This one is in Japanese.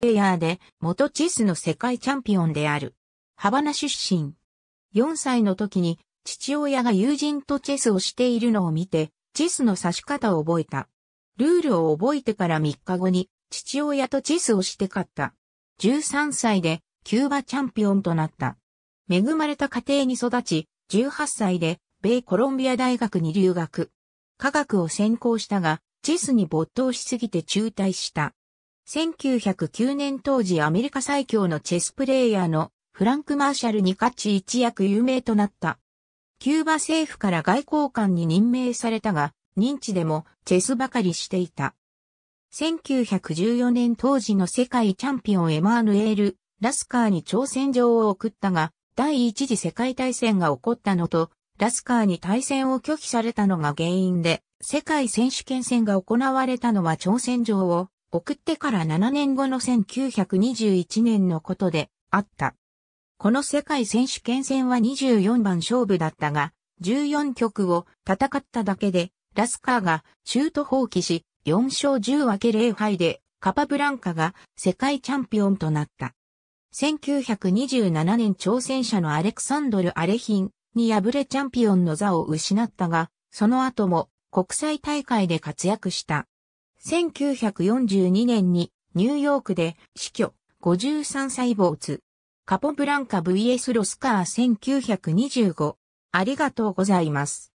レイヤーで元チェスの世界チャンピオンである。ハバナ出身。4歳の時に父親が友人とチェスをしているのを見て、チェスの指し方を覚えた。ルールを覚えてから3日後に父親とチェスをして勝った。13歳でキューバチャンピオンとなった。恵まれた家庭に育ち、18歳で米コロンビア大学に留学。科学を専攻したが、チェスに没頭しすぎて中退した。1909年当時アメリカ最強のチェスプレイヤーのフランク・マーシャルに勝ち一躍有名となった。キューバ政府から外交官に任命されたが、認知でもチェスばかりしていた。1914年当時の世界チャンピオンエマーヌエール・ラスカーに挑戦状を送ったが、第一次世界大戦が起こったのと、ラスカーに対戦を拒否されたのが原因で、世界選手権戦が行われたのは挑戦状を送ってから7年後の1921年のことであった。この世界選手権戦は24番勝負だったが、14局を戦っただけで、ラスカーがシュート放棄し、4勝10分け0敗で、カパブランカが世界チャンピオンとなった。1927年挑戦者のアレクサンドル・アレヒンに敗れチャンピオンの座を失ったが、その後も国際大会で活躍した。1942年にニューヨークで死去53歳没。カポブランカ VS ロスカー1925。ありがとうございます。